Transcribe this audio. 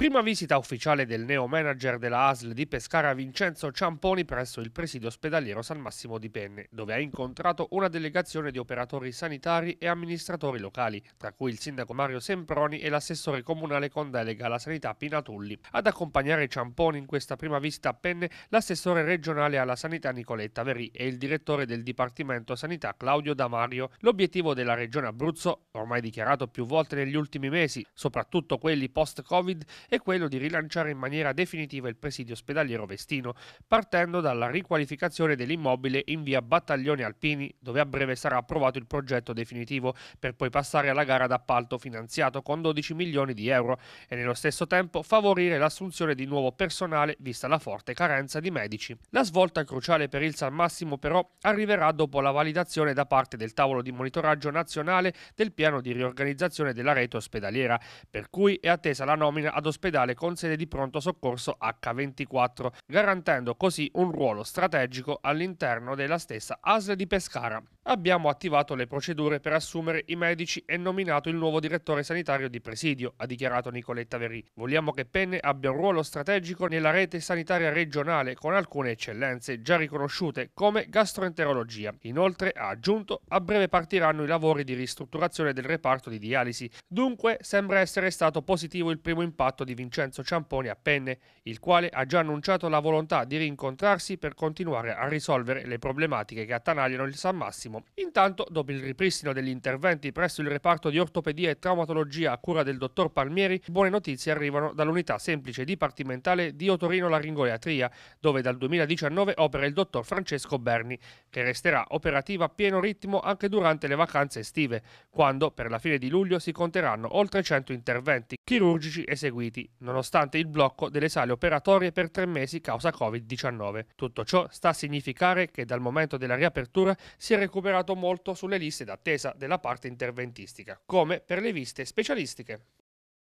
Prima visita ufficiale del neo manager della ASL di Pescara Vincenzo Ciamponi presso il presidio ospedaliero San Massimo di Penne, dove ha incontrato una delegazione di operatori sanitari e amministratori locali, tra cui il sindaco Mario Semproni e l'assessore comunale con delega alla sanità Pinatulli. Ad accompagnare Ciamponi in questa prima visita a Penne l'assessore regionale alla sanità Nicoletta Verì e il direttore del Dipartimento Sanità Claudio Damario. L'obiettivo della regione Abruzzo, ormai dichiarato più volte negli ultimi mesi, soprattutto quelli post-Covid, è quello di rilanciare in maniera definitiva il presidio ospedaliero Vestino, partendo dalla riqualificazione dell'immobile in via Battaglioni Alpini, dove a breve sarà approvato il progetto definitivo, per poi passare alla gara d'appalto finanziato con 12 milioni di euro e nello stesso tempo favorire l'assunzione di nuovo personale vista la forte carenza di medici. La svolta cruciale per il San Massimo però arriverà dopo la validazione da parte del tavolo di monitoraggio nazionale del piano di riorganizzazione della rete ospedaliera, per cui è attesa la nomina ad ospedalieri ospedale con sede di pronto soccorso H24, garantendo così un ruolo strategico all'interno della stessa ASL di Pescara. Abbiamo attivato le procedure per assumere i medici e nominato il nuovo direttore sanitario di presidio, ha dichiarato Nicoletta Verì. Vogliamo che Penne abbia un ruolo strategico nella rete sanitaria regionale con alcune eccellenze già riconosciute come gastroenterologia. Inoltre, ha aggiunto, a breve partiranno i lavori di ristrutturazione del reparto di dialisi. Dunque, sembra essere stato positivo il primo impatto di di Vincenzo Ciamponi a Penne, il quale ha già annunciato la volontà di rincontrarsi per continuare a risolvere le problematiche che attanagliano il San Massimo. Intanto, dopo il ripristino degli interventi presso il reparto di ortopedia e traumatologia a cura del dottor Palmieri, buone notizie arrivano dall'unità semplice dipartimentale di otorino-laringoiatria, dove dal 2019 opera il dottor Francesco Berni, che resterà operativa a pieno ritmo anche durante le vacanze estive, quando per la fine di luglio si conteranno oltre 100 interventi chirurgici eseguiti saliti, nonostante il blocco delle sale operatorie per tre mesi causa Covid-19. Tutto ciò sta a significare che dal momento della riapertura si è recuperato molto sulle liste d'attesa della parte interventistica, come per le viste specialistiche.